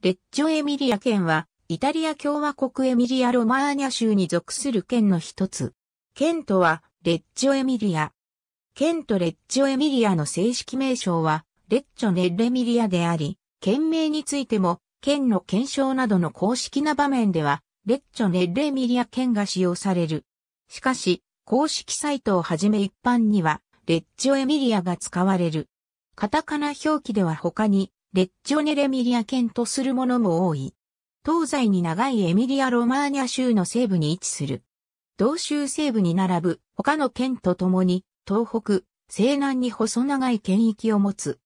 レッジョエミリア県は、イタリア共和国エミリア・ロマーニャ州に属する県の一つ。県とは、レッジョエミリア。県とレッジョエミリアの正式名称は、レッジョ・ネッレミリアであり、県名についても、県の検証などの公式な場面では、レッジョ・ネッレミリア県が使用される。しかし、公式サイトをはじめ一般には、レッジョ・エミリアが使われる。カタカナ表記では他に、レッジョネ・レミリア県とするものも多い。東西に長いエミリア・ロマーニャ州の西部に位置する。同州西部に並ぶ他の県と共に、東北、西南に細長い県域を持つ。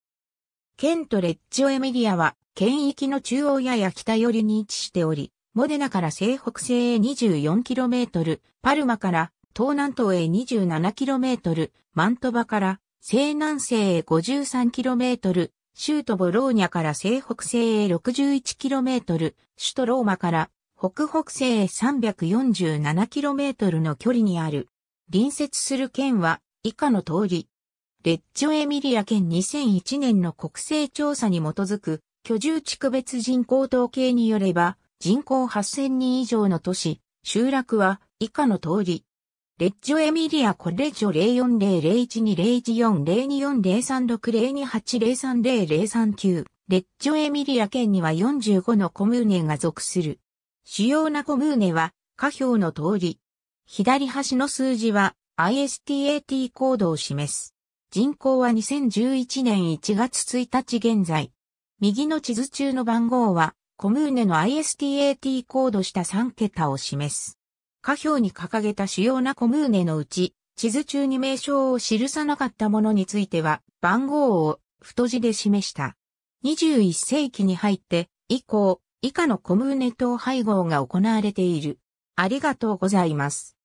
県とレッジョエミリアは、県域の中央やや北寄りに位置しており、モデナから西北西へ 24km、パルマから東南東へ 27km、マントバから西南西へ 53km、州都ボローニャから西北西へ 61km、首都ローマから北北西へ 347km の距離にある。隣接する県は以下の通り。レッジョエミリア県2001年の国勢調査に基づく居住地区別人口統計によれば人口8000人以上の都市、集落は以下の通り。レッジョエミリア・コレッジョ0 4 0 0 1 2 0 1 4 0 2 4 0 3 6 0 2 8 0 3 0 0 3 9レッジョエミリア県には45のコムーネが属する。主要なコムーネは、下表の通り。左端の数字は ISTAT コードを示す。人口は2011年1月1日現在。右の地図中の番号は、コムーネの ISTAT コードした3桁を示す。下表に掲げた主要なコムーネのうち、地図中に名称を記さなかったものについては、番号を太字で示した。21世紀に入って、以降、以下のコムーネ等配合が行われている。ありがとうございます。